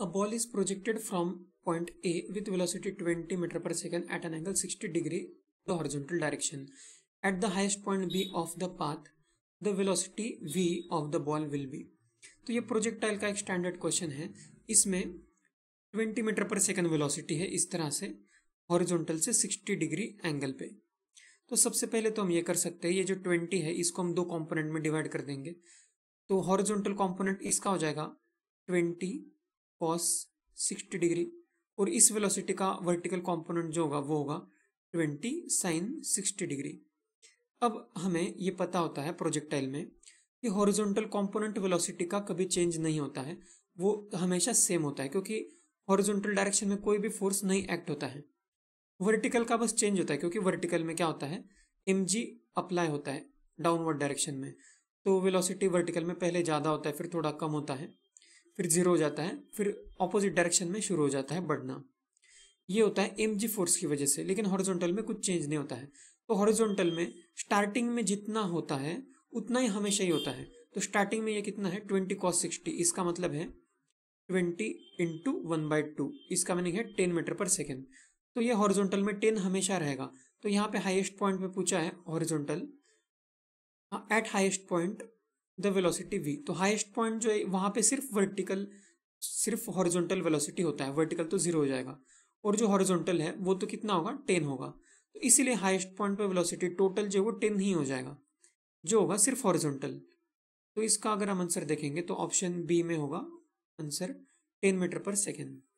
A ball is projected from point A with velocity 20 meter per second at an angle 60 degree the horizontal direction. At the highest point B of the path, the velocity V of the ball will be. तो ये projectile का एक standard question है इसमें 20 metre पर second velocity है इस तरह से हॉरिजॉन्टल से 60 डिग्री एंगल पे तो सबसे पहले तो हम ये कर सकते हैं ये जो 20 है इसको हम दो कंपोनेंट में डिवाइड कर देंगे तो हॉरिजॉन्टल कंपोनेंट इसका हो जाएगा कॉस 60 डिग्री और इस वेलोसिटी का वर्टिकल कंपोनेंट जो होगा वो होगा 20 साइन 60 डिग्री अब हमें ये पता होता है प्रोजेक्टाइल में कि हॉरिजॉन्टल कंपोनेंट वेलोसिटी का कभी चेंज नहीं होता है वो हमेशा सेम होता है क्योंकि हॉरिजॉन्टल डायरेक्शन में कोई भी फोर्स नहीं एक्ट होता है वर्टिकल का बस चेंज होता है क्योंकि वर्टिकल में क्या होता है एम अप्लाई होता है डाउनवर्ड डायरेक्शन में तो वेलोसिटी वर्टिकल में पहले ज़्यादा होता है फिर थोड़ा कम होता है फिर जीरो हो जाता है फिर ऑपोजिट डायरेक्शन में शुरू हो जाता है बढ़ना ये होता है एम जी फोर्स की वजह से लेकिन हॉरिजॉन्टल में कुछ चेंज नहीं होता है तो हॉरिजॉन्टल में स्टार्टिंग में जितना होता है उतना ही हमेशा ही होता है तो स्टार्टिंग में ये कितना है ट्वेंटी कॉस सिक्सटी इसका मतलब है twenty into one by two इसका मीनिंग है टेन मीटर पर सेकेंड तो ये हॉरिजॉन्टल में टेन हमेशा रहेगा तो यहाँ पे हाईएस्ट पॉइंट में पूछा है horizontal at highest point the velocity V तो हाईएस्ट पॉइंट जो है वहाँ पे सिर्फ वर्टिकल सिर्फ हॉरिजॉन्टल वेलोसिटी होता है वर्टिकल तो जीरो हो जाएगा और जो हॉरिजॉन्टल है वो तो कितना होगा टेन होगा तो इसीलिए हाईएस्ट पॉइंट पे वेलोसिटी टोटल जो है वो टेन ही हो जाएगा जो होगा सिर्फ हॉरिजॉन्टल तो इसका अगर हम आंसर देखेंगे तो ऑप्शन बी में होगा answer ten metre per second